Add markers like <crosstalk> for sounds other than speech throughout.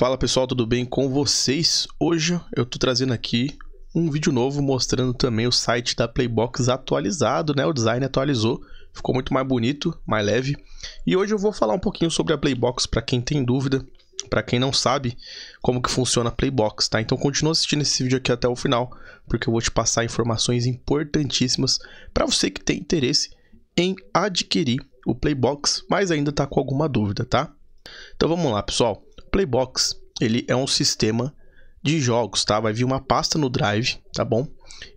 Fala pessoal, tudo bem com vocês? Hoje eu tô trazendo aqui um vídeo novo mostrando também o site da Playbox atualizado, né? O design atualizou, ficou muito mais bonito, mais leve. E hoje eu vou falar um pouquinho sobre a Playbox para quem tem dúvida, para quem não sabe como que funciona a Playbox, tá? Então continua assistindo esse vídeo aqui até o final, porque eu vou te passar informações importantíssimas para você que tem interesse em adquirir o Playbox, mas ainda está com alguma dúvida, tá? Então vamos lá, pessoal. Playbox, ele é um sistema de jogos, tá? Vai vir uma pasta no Drive, tá bom?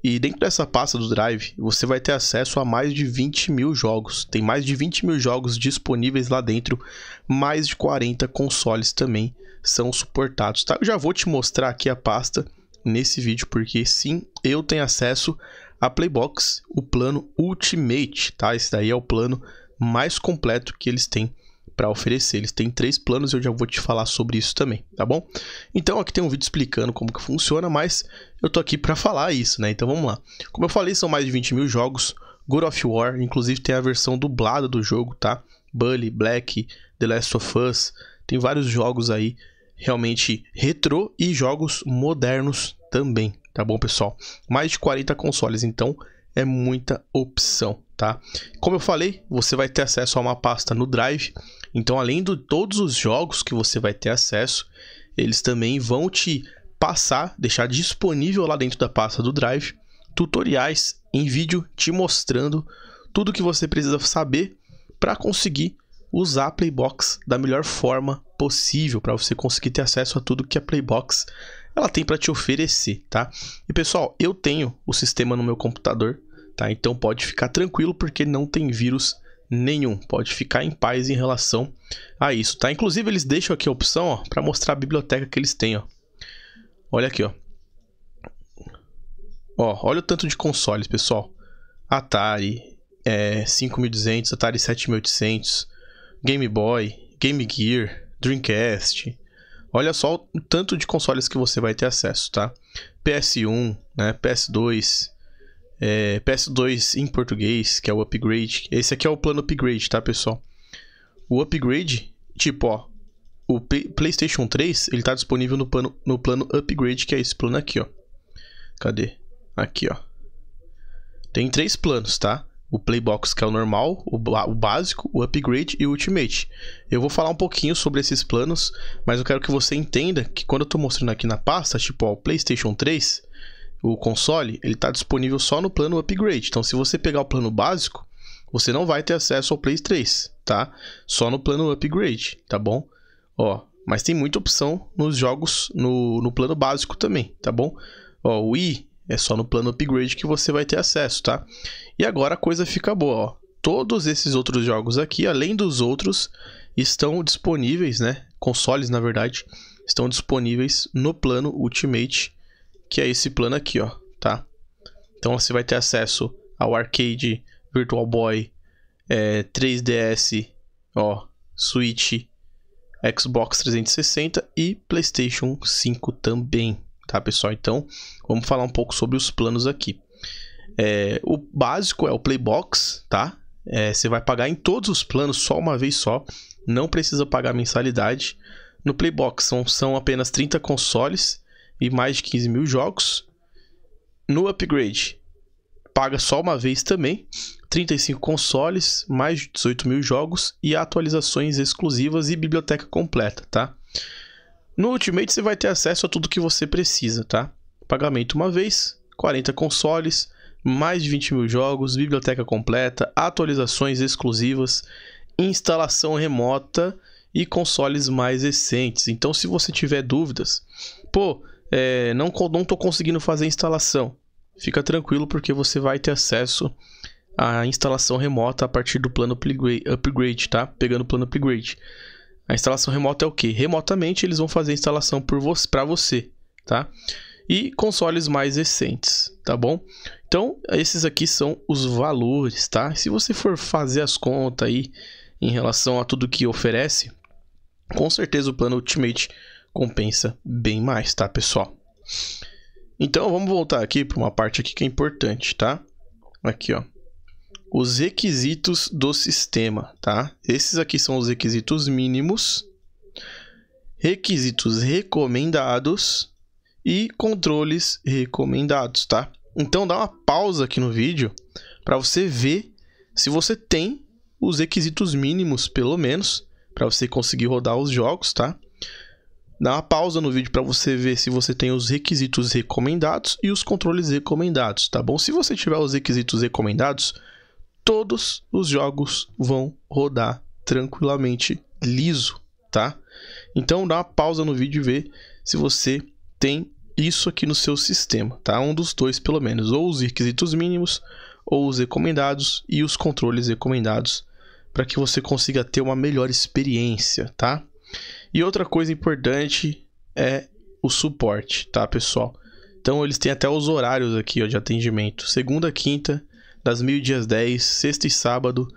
E dentro dessa pasta do Drive, você vai ter acesso a mais de 20 mil jogos. Tem mais de 20 mil jogos disponíveis lá dentro, mais de 40 consoles também são suportados, tá? Eu já vou te mostrar aqui a pasta nesse vídeo, porque sim, eu tenho acesso a Playbox, o plano Ultimate, tá? Esse daí é o plano mais completo que eles têm para oferecer. Eles têm três planos e eu já vou te falar sobre isso também, tá bom? Então aqui tem um vídeo explicando como que funciona, mas eu tô aqui para falar isso, né? Então vamos lá. Como eu falei, são mais de 20 mil jogos. God of War, inclusive tem a versão dublada do jogo, tá? Bully, Black, The Last of Us, tem vários jogos aí realmente retrô e jogos modernos também, tá bom, pessoal? Mais de 40 consoles, então é muita opção, tá? Como eu falei, você vai ter acesso a uma pasta no Drive então, além de todos os jogos que você vai ter acesso, eles também vão te passar, deixar disponível lá dentro da pasta do Drive, tutoriais em vídeo te mostrando tudo que você precisa saber para conseguir usar a Playbox da melhor forma possível, para você conseguir ter acesso a tudo que a Playbox ela tem para te oferecer, tá? E pessoal, eu tenho o sistema no meu computador, tá? Então pode ficar tranquilo porque não tem vírus nenhum. Pode ficar em paz em relação a isso, tá? Inclusive eles deixam aqui a opção, para mostrar a biblioteca que eles têm, ó. Olha aqui, ó. Ó, olha o tanto de consoles, pessoal. Atari é, 5200, Atari 7800, Game Boy, Game Gear, Dreamcast. Olha só o tanto de consoles que você vai ter acesso, tá? PS1, né? PS2, é, PS2 em português, que é o upgrade. Esse aqui é o plano upgrade, tá, pessoal? O upgrade, tipo, ó, o P PlayStation 3, ele tá disponível no plano, no plano upgrade, que é esse plano aqui, ó. Cadê? Aqui, ó. Tem três planos, tá? O Playbox, que é o normal, o, o, básico, o upgrade e o ultimate. Eu vou falar um pouquinho sobre esses planos, mas eu quero que você entenda que quando eu tô mostrando aqui na pasta, tipo, ó, o PlayStation 3, o console, ele está disponível só no plano upgrade. Então, se você pegar o plano básico, você não vai ter acesso ao Play 3, tá? Só no plano upgrade, tá bom? Ó, mas tem muita opção nos jogos no, no plano básico também, tá bom? Ó, o Wii é só no plano upgrade que você vai ter acesso, tá? E agora a coisa fica boa, ó. Todos esses outros jogos aqui, além dos outros, estão disponíveis, né? Consoles, na verdade, estão disponíveis no plano Ultimate que é esse plano aqui, ó, tá? Então você vai ter acesso ao arcade, Virtual Boy, é, 3DS, ó, Switch, Xbox 360 e PlayStation 5 também, tá, pessoal? Então, vamos falar um pouco sobre os planos aqui. É, o básico é o Playbox, tá? É, você vai pagar em todos os planos só uma vez só, não precisa pagar mensalidade. No Playbox são, são apenas 30 consoles e mais de 15 mil jogos. No upgrade, paga só uma vez também, 35 consoles, mais de 18 mil jogos e atualizações exclusivas e biblioteca completa, tá? No Ultimate você vai ter acesso a tudo que você precisa, tá? Pagamento uma vez, 40 consoles, mais de 20 mil jogos, biblioteca completa, atualizações exclusivas, instalação remota e consoles mais recentes. Então, se você tiver dúvidas, pô, é, não estou conseguindo fazer a instalação. Fica tranquilo porque você vai ter acesso à instalação remota a partir do plano upgrade, tá? Pegando o plano upgrade. A instalação remota é o que? Remotamente eles vão fazer a instalação por você, para você, tá? E consoles mais recentes, tá bom? Então, esses aqui são os valores, tá? Se você for fazer as contas aí em relação a tudo que oferece, com certeza o plano Ultimate compensa bem mais, tá, pessoal? Então, vamos voltar aqui para uma parte aqui que é importante, tá? Aqui, ó. Os requisitos do sistema, tá? Esses aqui são os requisitos mínimos, requisitos recomendados e controles recomendados, tá? Então, dá uma pausa aqui no vídeo para você ver se você tem os requisitos mínimos, pelo menos, para você conseguir rodar os jogos, tá? Dá uma pausa no vídeo para você ver se você tem os requisitos recomendados e os controles recomendados, tá bom? Se você tiver os requisitos recomendados, todos os jogos vão rodar tranquilamente liso, tá? Então dá uma pausa no vídeo e vê se você tem isso aqui no seu sistema, tá? Um dos dois pelo menos, ou os requisitos mínimos, ou os recomendados e os controles recomendados, para que você consiga ter uma melhor experiência, tá? E outra coisa importante é o suporte, tá, pessoal? Então eles têm até os horários aqui ó, de atendimento. Segunda, quinta, das mil e às 10, sexta e sábado,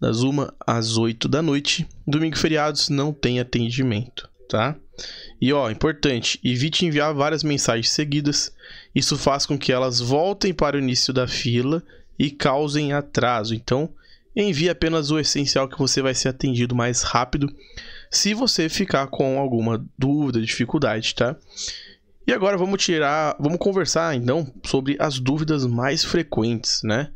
das 1 às 8 da noite. Domingo e feriados não tem atendimento, tá? E ó, importante, evite enviar várias mensagens seguidas. Isso faz com que elas voltem para o início da fila e causem atraso. Então, envie apenas o essencial que você vai ser atendido mais rápido se você ficar com alguma dúvida, dificuldade, tá? E agora vamos tirar, vamos conversar então sobre as dúvidas mais frequentes, né?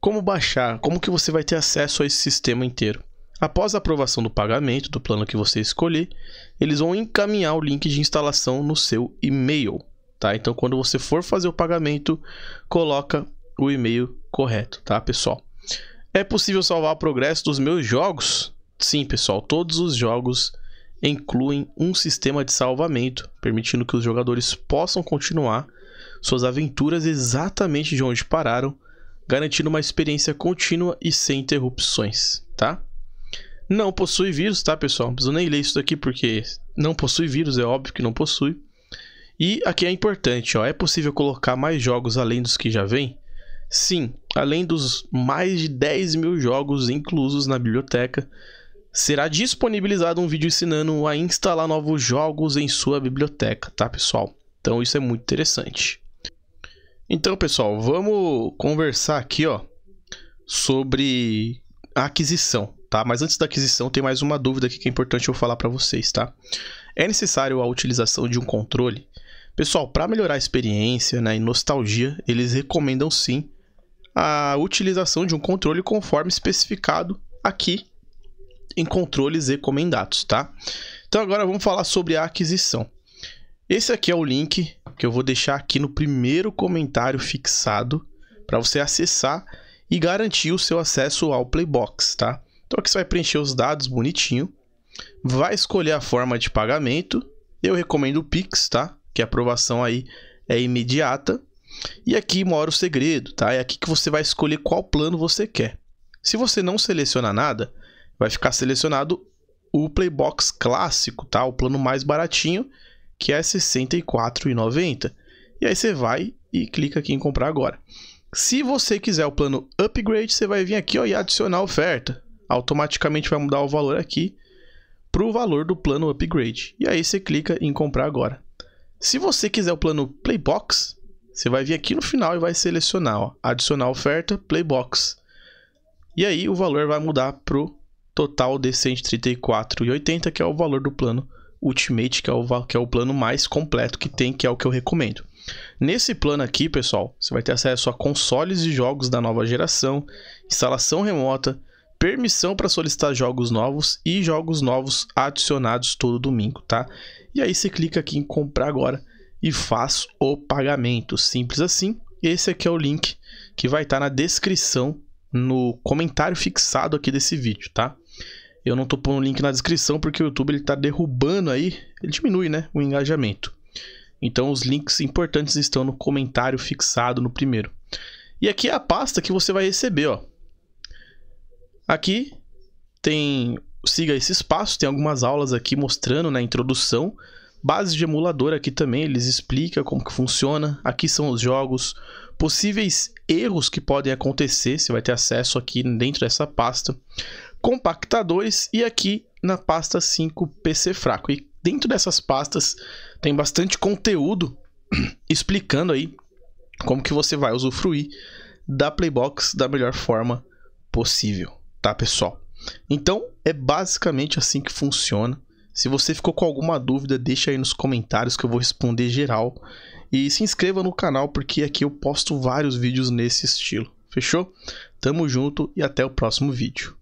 Como baixar? Como que você vai ter acesso a esse sistema inteiro? Após a aprovação do pagamento do plano que você escolher, eles vão encaminhar o link de instalação no seu e-mail, tá? Então quando você for fazer o pagamento, coloca o e-mail correto, tá, pessoal? É possível salvar o progresso dos meus jogos? Sim, pessoal, todos os jogos incluem um sistema de salvamento, permitindo que os jogadores possam continuar suas aventuras exatamente de onde pararam, garantindo uma experiência contínua e sem interrupções, tá? Não possui vírus, tá, pessoal? Não preciso nem ler isso daqui porque não possui vírus, é óbvio que não possui. E aqui é importante, ó, é possível colocar mais jogos além dos que já vem? Sim, além dos mais de 10 mil jogos inclusos na biblioteca, será disponibilizado um vídeo ensinando a instalar novos jogos em sua biblioteca, tá, pessoal? Então isso é muito interessante. Então, pessoal, vamos conversar aqui, ó, sobre a aquisição, tá? Mas antes da aquisição, tem mais uma dúvida aqui que é importante eu falar para vocês, tá? É necessário a utilização de um controle? Pessoal, para melhorar a experiência né, e nostalgia, eles recomendam sim a utilização de um controle conforme especificado aqui em controles recomendados, tá? Então agora vamos falar sobre a aquisição. Esse aqui é o link que eu vou deixar aqui no primeiro comentário fixado para você acessar e garantir o seu acesso ao Playbox, tá? Então aqui você vai preencher os dados bonitinho, vai escolher a forma de pagamento, eu recomendo o Pix, tá? Que a aprovação aí é imediata. E aqui mora o segredo, tá? É aqui que você vai escolher qual plano você quer. Se você não selecionar nada, vai ficar selecionado o Playbox clássico, tá? O plano mais baratinho, que é R$ 64,90. E aí você vai e clica aqui em comprar agora. Se você quiser o plano upgrade, você vai vir aqui ó, e adicionar oferta. Automaticamente vai mudar o valor aqui para o valor do plano upgrade. E aí você clica em comprar agora. Se você quiser o plano Playbox, você vai vir aqui no final e vai selecionar ó, adicionar oferta Playbox. E aí o valor vai mudar para o total de 134,80, que é o valor do plano Ultimate, que é, o, que é o plano mais completo que tem, que é o que eu recomendo. Nesse plano aqui, pessoal, você vai ter acesso a consoles e jogos da nova geração, instalação remota, permissão para solicitar jogos novos e jogos novos adicionados todo domingo, tá? E aí você clica aqui em comprar agora e faz o pagamento, simples assim. Esse aqui é o link que vai estar tá na descrição, no comentário fixado aqui desse vídeo, tá? Eu não tô pondo o link na descrição porque o YouTube ele tá derrubando aí, ele diminui, né, o engajamento. Então os links importantes estão no comentário fixado no primeiro. E aqui é a pasta que você vai receber, ó. Aqui tem siga esse espaço, tem algumas aulas aqui mostrando na né, introdução. Base de emulador aqui também, eles explicam como que funciona. Aqui são os jogos, possíveis erros que podem acontecer, você vai ter acesso aqui dentro dessa pasta compactadores e aqui na pasta 5 PC fraco. E dentro dessas pastas tem bastante conteúdo <clears throat> explicando aí como que você vai usufruir da Playbox da melhor forma possível, tá pessoal? Então é basicamente assim que funciona. Se você ficou com alguma dúvida, deixa aí nos comentários que eu vou responder geral. E se inscreva no canal porque aqui eu posto vários vídeos nesse estilo. Fechou? Tamo junto e até o próximo vídeo.